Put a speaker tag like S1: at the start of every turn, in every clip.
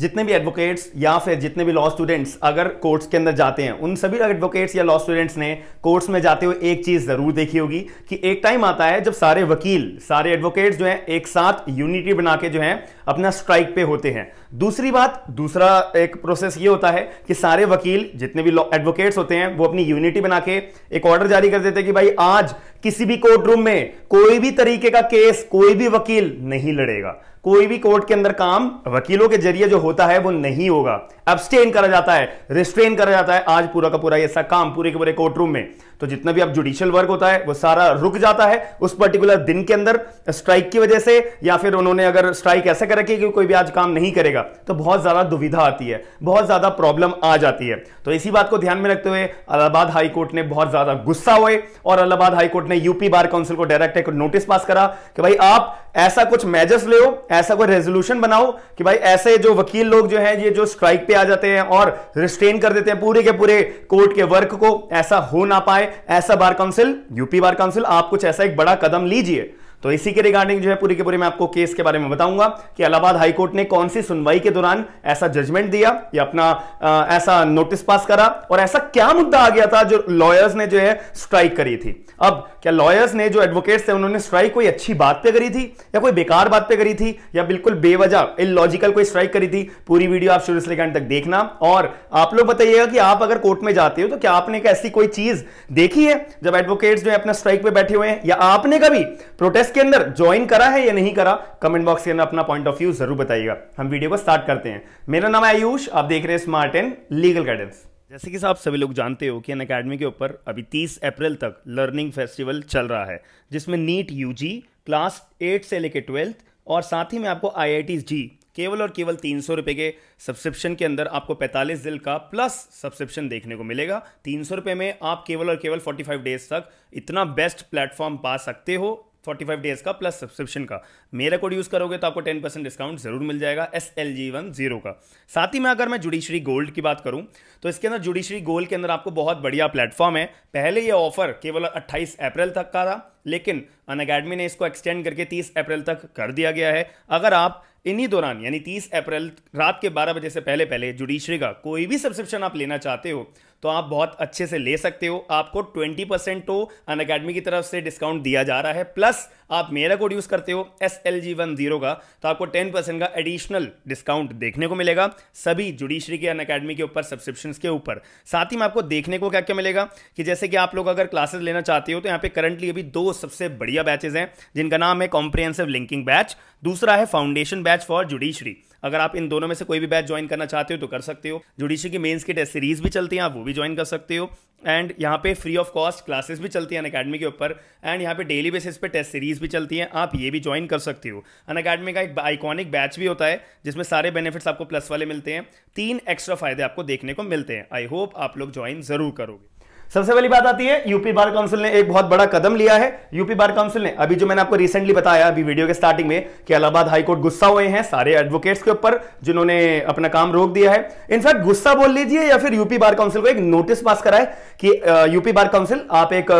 S1: जितने भी एडवोकेट्स या फिर जितने भी लॉ स्टूडेंट्स अगर कोर्ट्स के अंदर जाते हैं उन सभी एडवोकेट्स या लॉ स्टूडेंट्स ने कोर्ट्स में जाते हुए एक चीज जरूर देखी होगी कि एक टाइम आता है जब सारे वकील सारे एडवोकेट्स जो हैं एक साथ यूनिटी बना के जो हैं अपना स्ट्राइक पे होते हैं दूसरी बात दूसरा एक प्रोसेस ये होता है कि सारे वकील जितने भी एडवोकेट्स होते हैं वो अपनी यूनिटी बना के एक ऑर्डर जारी कर देते हैं कि भाई आज किसी भी कोर्ट रूम में कोई भी तरीके का केस कोई भी वकील नहीं लड़ेगा कोई भी कोर्ट के अंदर काम वकीलों के जरिए जो होता है वो नहीं होगा अब करा जाता है रिस्ट्रेन करा जाता है आज पूरा का पूरा ऐसा काम पूरे के पूरे कोर्ट रूम में तो जितना भी आप जुडिशियल वर्क होता है वो सारा रुक जाता है उस पर्टिकुलर दिन के अंदर स्ट्राइक की वजह से या फिर उन्होंने अगर स्ट्राइक ऐसा कर रखी है कि कोई भी आज काम नहीं करेगा तो बहुत ज़्यादा दुविधा आती है बहुत ज़्यादा प्रॉब्लम आ जाती है तो इसी बात को ध्यान में रखते हुए अलाहाबाद हाईकोर्ट ने बहुत ज़्यादा गुस्सा हुए और अलाहाबाद हाईकोर्ट ने यूपी बार काउंसिल को डायरेक्ट एक नोटिस पास करा कि भाई आप ऐसा कुछ मेजर्स ले ऐसा कोई रेजोल्यूशन बनाओ कि भाई ऐसे जो वकील लोग जो हैं ये जो स्ट्राइक पे आ जाते हैं और रिस्ट्रेन कर देते हैं पूरे के पूरे कोर्ट के वर्क को ऐसा हो ना पाए ऐसा bar council UP bar council आप कुछ ऐसा एक बड़ा कदम लीजिए तो इसी के रिगार्डिंग जो है पूरी के पूरी मैं आपको केस के बारे में बताऊंगा कि इलाहाबाद हाईकोर्ट ने कौन सी सुनवाई के दौरान ऐसा जजमेंट दिया या अपना आ, ऐसा नोटिस पास करा और ऐसा क्या मुद्दा आ गया था जो लॉयर्स ने जो है स्ट्राइक करी थी अब क्या लॉयर्स ने जो एडवोकेट्स थे उन्होंने स्ट्राइक कोई अच्छी बात पर करी थी या कोई बेकार बात पर करी थी या बिल्कुल बेवजह इलॉजिकल कोई स्ट्राइक करी थी पूरी वीडियो आप शुरू से लेकर तक देखना और आप लोग बताइएगा कि आप अगर कोर्ट में जाते हो तो क्या आपने ऐसी कोई चीज देखी है जब एडवोकेट जो है अपना स्ट्राइक पर बैठे हुए हैं या आपने कभी प्रोटेस्ट टेस्ट के अंदर ज्वाइन करा है या नहीं करा कमेंट बॉक्स के अंदर अपना पॉइंट ऑफ व्यू जरूर बताइएगा हम वीडियो को स्टार्ट करते हैं मेरा नाम आयुष आप देख रहे हैं स्मार्ट एंड लीगल गाइडेंस जैसे कि आप सभी लोग जानते हो कि अन अकेडमी के ऊपर अभी 30 अप्रैल तक लर्निंग फेस्टिवल चल रहा है जिसमें नीट यू क्लास एट से लेकर ट्वेल्थ और साथ ही में आपको आई जी केवल और केवल तीन सौ रुपये के सब्सक्रिप्शन के अंदर आपको 45 दिन का प्लस सब्सक्रिप्शन देखने को मिलेगा तीन सौ रुपये में आप केवल और केवल 45 डेज तक इतना बेस्ट प्लेटफॉर्म पा सकते हो फोर्टी फाइव डेज का प्लस सब्सक्रिप्शन का मेरा कोड यूज़ करोगे तो आपको टेन परसेंट डिस्काउंट जरूर मिल जाएगा S L G one zero का साथ ही में अगर मैं जुडिशरी गोल्ड की बात करूं तो इसके अंदर जुडिशरी गोल्ड के अंदर आपको बहुत बढ़िया प्लेटफॉर्म है पहले ये ऑफर केवल अट्ठाईस अप्रैल तक का था लेकिन अन अकेडमी ने इसको एक्सटेंड करके 30 अप्रैल तक कर दिया गया है अगर आप इन्हीं दौरान यानी 30 अप्रैल रात के 12 बजे से पहले पहले जुडिशरी का कोई भी सब्सक्रिप्शन आप लेना चाहते हो तो आप बहुत अच्छे से ले सकते हो आपको 20 परसेंट तो अन अकेडमी की तरफ से डिस्काउंट दिया जा रहा है प्लस आप मेरा कोड यूज़ करते हो S L G one zero का तो आपको 10 परसेंट का एडिशनल डिस्काउंट देखने को मिलेगा सभी जुडिशरी के अन अकेडमी के ऊपर सब्सक्रिप्शन के ऊपर साथ ही में आपको देखने को क्या क्या मिलेगा कि जैसे कि आप लोग अगर क्लासेस लेना चाहते हो तो यहाँ पे करंटली अभी दो सबसे बढ़िया बैचेज हैं जिनका नाम है कॉम्प्रिहेंसिव लिंकिंग बैच दूसरा है फाउंडेशन बैच फॉर जुडिशरी अगर आप इन दोनों में से कोई भी बैच ज्वाइन करना चाहते हो तो कर सकते हो जुडिशरी की मेन्स की टेस्ट सीरीज भी चलती हैं आप वो भी ज्वाइन कर सकते हो एंड यहाँ पे फ्री ऑफ कॉस्ट क्लासेस भी चलती हैं अकेडमी के ऊपर एंड यहाँ पे डेली बेसिस पे टेस्ट सीरीज भी चलती हैं आप ये भी ज्वाइन कर सकते हो अन अकेडमी का एक आइकॉनिक बैच भी होता है जिसमें सारे बेनिफिट्स आपको प्लस वाले मिलते हैं तीन एक्स्ट्रा फायदे आपको देखने को मिलते हैं आई होप आप लोग ज्वाइन जरूर करोगे सबसे पहली बात आती है यूपी बार काउंसिल ने एक बहुत बड़ा कदम लिया है यूपी बार काउंसिल ने अभी जो मैंने आपको रिसेंटली बताया अभी वीडियो के स्टार्टिंग में कि इलाहाबाद हाईकोर्ट गुस्सा हुए हैं सारे एडवोकेट्स के ऊपर जिन्होंने अपना काम रोक दिया है इनफैक्ट गुस्सा बोल लीजिए या फिर यूपी बार काउंसिल को एक नोटिस पास कराए कि यूपी बार काउंसिल आप एक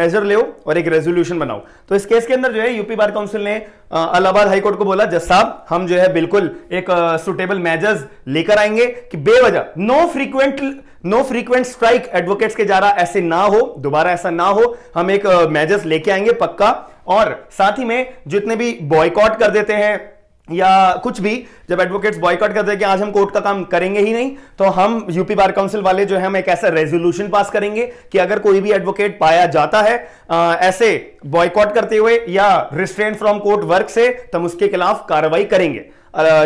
S1: मेजर ले और एक रेजोल्यूशन बनाओ तो इस केस के अंदर जो है यूपी बार काउंसिल ने अलाहाबाद हाईकोर्ट को बोला जस साहब हम जो है बिल्कुल एक सुटेबल मेजर्स लेकर आएंगे कि बेवजह no frequent no frequent strike advocates के जा रहा ऐसे ना हो दोबारा ऐसा ना हो हम एक मैजेस लेके आएंगे पक्का और साथ ही में जितने भी बॉयकॉट कर देते हैं या कुछ भी जब एडवोकेट्स बॉयकॉट करते हैं कि आज हम कोर्ट का काम करेंगे ही नहीं तो हम यूपी बार काउंसिल वाले जो है हम एक ऐसा रेजोल्यूशन पास करेंगे कि अगर कोई भी एडवोकेट पाया जाता है आ, ऐसे बॉयकॉट करते हुए या रिस्ट्रेंट फ्रॉम कोर्ट वर्क से तो हम उसके खिलाफ कार्रवाई करेंगे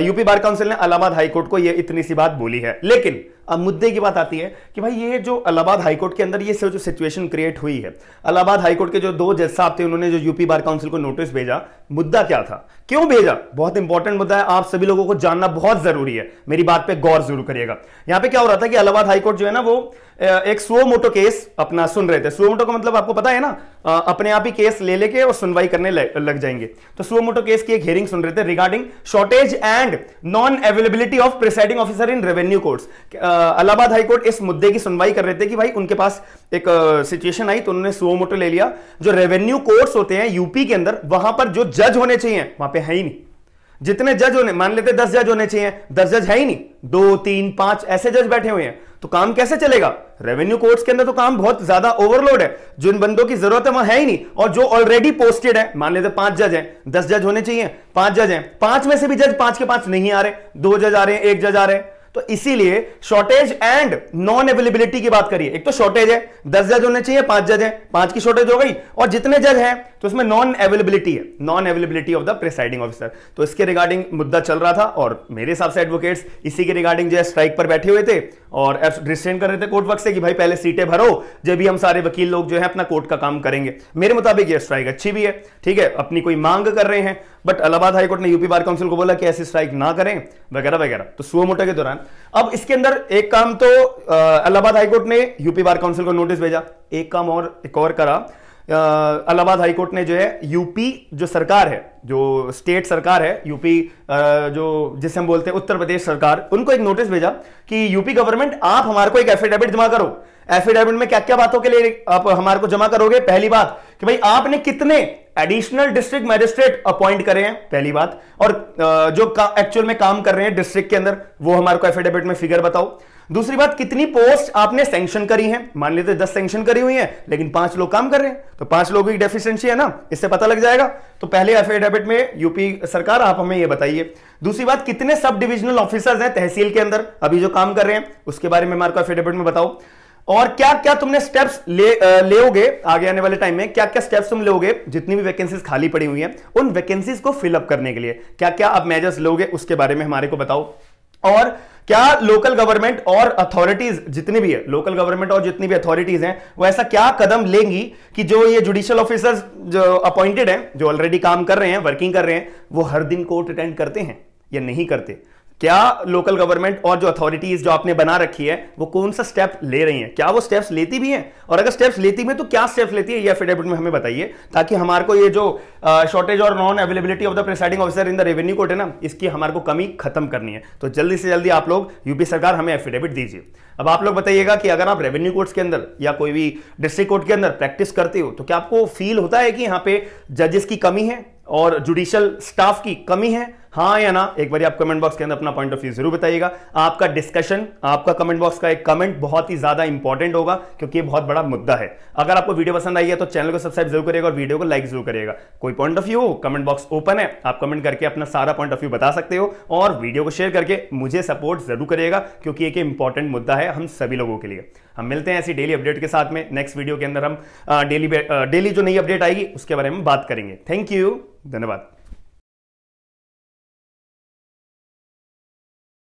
S1: यूपी बार काउंसिल ने अलाहाबाद हाईकोर्ट को यह इतनी सी बात बोली है लेकिन अब मुद्दे की बात आती है कि भाई ये जो अलाहाबाद हाईकोर्ट के अंदर ये सब जो सिचुएशन क्रिएट हुई है अलाहाबाद हाईकोर्ट के जो दो जज साहब थे उन्होंने जो यूपी बार काउंसिल को नोटिस भेजा मुद्दा क्या था क्यों भेजा बहुत इंपॉर्टेंट मुद्दा है आप सभी लोगों को जानना बहुत जरूरी है मेरी बात पर गौर जरूर करिएगा यहां पर क्या हो रहा था कि अलाहाबाद हाईकोर्ट जो है ना वो एक स्लो मोटो केस अपना सुन रहे थे स्लो मोटो का मतलब आपको पता है ना अपने आप ही केस ले लेके और सुनवाई करने लग जाएंगे तो स्लो मोटो केस की एक हियरिंग सुन रहे थे regarding shortage and non availability of presiding officer in revenue courts Allahabad high court इस मुद्दे की सुनवाई कर रहे थे कि भाई उनके पास एक सिचुएशन आई तो उन्होंने सुओ मोटो ले लिया जो रेवेन्यू कोर्ट्स होते हैं यूपी के अंदर वहां पर जो जज होने चाहिए वहां पे है ही नहीं जितने जज होने मान लेते दस जज होने चाहिए दस जज है ही नहीं दो तीन पांच ऐसे जज बैठे हुए हैं तो काम कैसे चलेगा रेवेन्यू कोर्ट्स के अंदर तो काम बहुत ज्यादा ओवरलोड है जिन बंदों की जरूरत है वहां है ही नहीं और जो ऑलरेडी पोस्टेड है मान लेते पांच जज हैं दस जज होने चाहिए पांच जज हैं पांच में से भी जज पांच के पांच नहीं आ रहे दो जज आ रहे हैं एक जज आ रहे हैं तो इसीलिए शॉर्टेज एंड नॉन अवेलेबिलिटी की बात करिए एक तो शॉर्टेज है दस जज होने चाहिए पांच जज हैं पांच की शॉर्टेज हो गई और जितने जज हैं तो इसमें नॉन अवेलेबिलिटी है non availability of the presiding officer तो इसके रिगार्डिंग मुद्दा चल रहा था और मेरे हिसाब से एडवोकेट्स इसी के रिगार्डिंग जो है स्ट्राइक पर बैठे हुए थे और रिस्ट्रेन कर रहे थे कोर्ट वक्त से कि भाई पहले सीटें भरो जब भी हम सारे वकील लोग जो है अपना कोर्ट का काम करेंगे मेरे मुताबिक ये स्ट्राइक अच्छी भी है ठीक है अपनी कोई मांग कर रहे हैं बट अलाहाबाद हाईकोर्ट ने यूपी बार काउंसिल को बोला कि ऐसी स्ट्राइक ना करें वगैरह वगैरह तो मोटे के दौरान अब इसके अंदर एक काम तो अलाहाबाद हाईकोर्ट ने यूपी बार काउंसिल को नोटिस भेजा एक काम और एक और करा अलाहाबाद हाईकोर्ट ने जो है यूपी जो सरकार है जो स्टेट सरकार है यूपी जो जिसे हम बोलते हैं उत्तर प्रदेश सरकार उनको एक नोटिस भेजा कि यूपी गवर्नमेंट आप हमारे को एक एफिडेविट जमा करो एफिडेविट में क्या क्या बातों के लिए आप हमारे को जमा करोगे पहली बात कि भाई आपने कितने एडिशनल डिस्ट्रिक्ट मैजिस्ट्रेट अपॉइंट करें हैं पहली बात और जो एक्चुअल में काम कर रहे हैं डिस्ट्रिक्ट के अंदर वो हमारे को एफिडेविट में फिगर बताओ दूसरी बात कितनी पोस्ट आपने सेंक्शन करी है मान लेते दस सेंक्शन करी हुई है लेकिन पांच लोग काम कर रहे हैं तो पांच लोगों की डेफिशिएंसी है ना इससे पता लग जाएगा तो पहले एफिडेविट में यूपी सरकार आप हमें यह बताइए दूसरी बात कितने सब डिविजनल ऑफिसर्स हैं तहसील के अंदर अभी जो काम कर रहे हैं उसके बारे में हमारे को एफिडेविट में बताओ और क्या क्या तुमने स्टेप्स ले लेोगे आगे आने वाले टाइम में क्या क्या स्टेप्स तुम लोगे जितनी भी वैकेंसीज खाली पड़ी हुई हैं उन वैकेंसीज को फिलअप करने के लिए क्या क्या आप मेजर्स लोगे उसके बारे में हमारे को बताओ और क्या लोकल गवर्नमेंट और अथॉरिटीज जितनी भी है लोकल गवर्नमेंट और जितनी भी अथॉरिटीज हैं वो ऐसा क्या कदम लेंगी कि जो ये जुडिशियल ऑफिसर्स जो अपॉइंटेड हैं जो ऑलरेडी काम कर रहे हैं वर्किंग कर रहे हैं वो हर दिन कोर्ट अटेंड करते हैं या नहीं करते क्या लोकल गवर्नमेंट और जो अथॉरिटीज जो आपने बना रखी है वो कौन सा स्टेप ले रही हैं क्या वो स्टेप्स लेती भी हैं और अगर स्टेप्स लेती भी है तो क्या स्टेप्स लेती है ये एफिडेविट में हमें बताइए ताकि हमारे को ये जो शॉर्टेज और non availability of the presiding officer in the revenue court है ना इसकी हमारे को कमी खत्म करनी है तो जल्दी से जल्दी आप लोग यूपी सरकार हमें एफिडेविट दीजिए अब आप लोग बताइएगा कि अगर आप रेवेन्यू कोर्ट्स के अंदर या कोई भी डिस्ट्रिक्ट कोर्ट के अंदर प्रैक्टिस करते हो तो क्या आपको फील होता है कि यहाँ पे जजेस की कमी है और जुडिशल स्टाफ की कमी है हाँ या ना एक बार आप कमेंट बॉक्स के अंदर अपना पॉइंट ऑफ व्यू जरूर बताइएगा आपका डिस्कशन आपका कमेंट बॉक्स का एक कमेंट बहुत ही ज्यादा इंपॉर्टेंट होगा क्योंकि ये बहुत बड़ा मुद्दा है अगर आपको वीडियो पसंद आई है तो चैनल को सब्सक्राइब जरूर करेगा और वीडियो को लाइक जरूर करेगा कोई पॉइंट ऑफ व्यू हो कमेंट बॉक्स ओपन है आप कमेंट करके अपना सारा पॉइंट ऑफ व्यू बता सकते हो और वीडियो को शेयर करके मुझे सपोर्ट जरूर करेगा क्योंकि एक इंपॉर्टेंट मुद्दा है हम सभी लोगों के लिए हम मिलते हैं ऐसी डेली अपडेट के साथ में नेक्स्ट वीडियो के अंदर हम डेली डेली जो नई अपडेट आएगी उसके बारे में बात करेंगे थैंक यू धन्यवाद